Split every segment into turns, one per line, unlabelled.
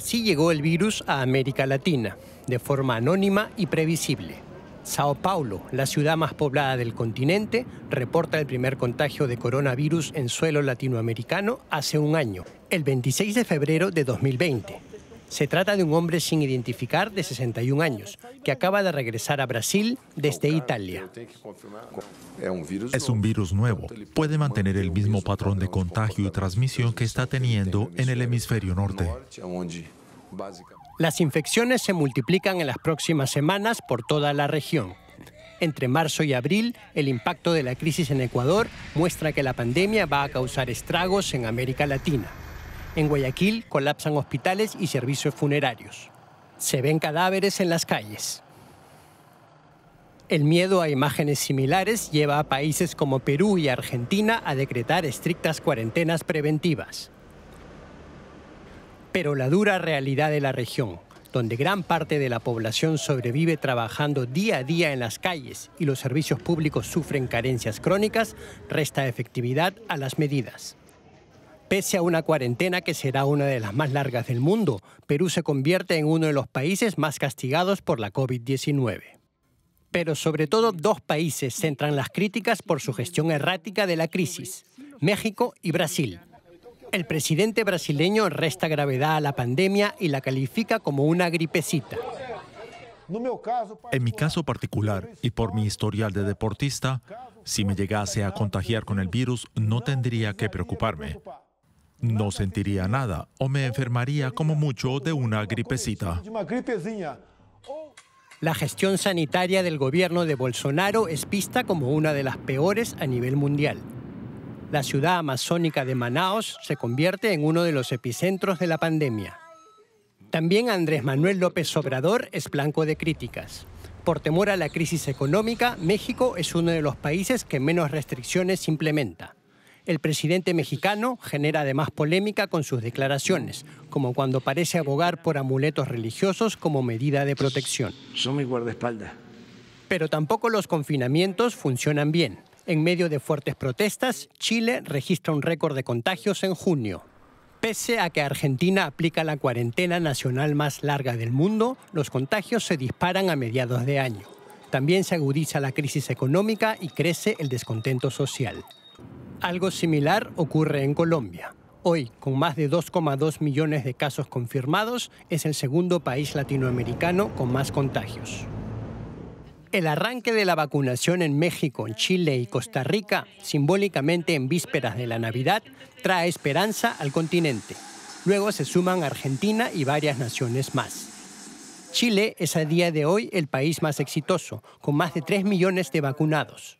Así llegó el virus a América Latina, de forma anónima y previsible. Sao Paulo, la ciudad más poblada del continente, reporta el primer contagio de coronavirus en suelo latinoamericano hace un año, el 26 de febrero de 2020. Se trata de un hombre sin identificar de 61 años, que acaba de regresar a Brasil desde Italia.
Es un virus nuevo. Puede mantener el mismo patrón de contagio y transmisión que está teniendo en el hemisferio norte.
Las infecciones se multiplican en las próximas semanas por toda la región. Entre marzo y abril, el impacto de la crisis en Ecuador muestra que la pandemia va a causar estragos en América Latina. En Guayaquil colapsan hospitales y servicios funerarios. Se ven cadáveres en las calles. El miedo a imágenes similares lleva a países como Perú y Argentina a decretar estrictas cuarentenas preventivas. Pero la dura realidad de la región, donde gran parte de la población sobrevive trabajando día a día en las calles y los servicios públicos sufren carencias crónicas, resta efectividad a las medidas. Pese a una cuarentena que será una de las más largas del mundo, Perú se convierte en uno de los países más castigados por la COVID-19. Pero sobre todo dos países centran las críticas por su gestión errática de la crisis, México y Brasil. El presidente brasileño resta gravedad a la pandemia y la califica como una gripecita.
En mi caso particular y por mi historial de deportista, si me llegase a contagiar con el virus no tendría que preocuparme no sentiría nada o me enfermaría como mucho de una gripecita.
La gestión sanitaria del gobierno de Bolsonaro es vista como una de las peores a nivel mundial. La ciudad amazónica de Manaos se convierte en uno de los epicentros de la pandemia. También Andrés Manuel López Obrador es blanco de críticas. Por temor a la crisis económica, México es uno de los países que menos restricciones implementa. El presidente mexicano genera además polémica con sus declaraciones, como cuando parece abogar por amuletos religiosos como medida de protección. Son mi guardaespaldas. Pero tampoco los confinamientos funcionan bien. En medio de fuertes protestas, Chile registra un récord de contagios en junio. Pese a que Argentina aplica la cuarentena nacional más larga del mundo, los contagios se disparan a mediados de año. También se agudiza la crisis económica y crece el descontento social. Algo similar ocurre en Colombia. Hoy, con más de 2,2 millones de casos confirmados, es el segundo país latinoamericano con más contagios. El arranque de la vacunación en México, Chile y Costa Rica, simbólicamente en vísperas de la Navidad, trae esperanza al continente. Luego se suman Argentina y varias naciones más. Chile es a día de hoy el país más exitoso, con más de 3 millones de vacunados.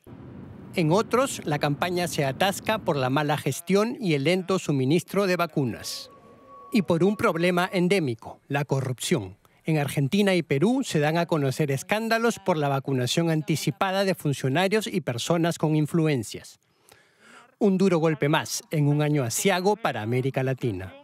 En otros, la campaña se atasca por la mala gestión y el lento suministro de vacunas. Y por un problema endémico, la corrupción. En Argentina y Perú se dan a conocer escándalos por la vacunación anticipada de funcionarios y personas con influencias. Un duro golpe más en un año asiago para América Latina.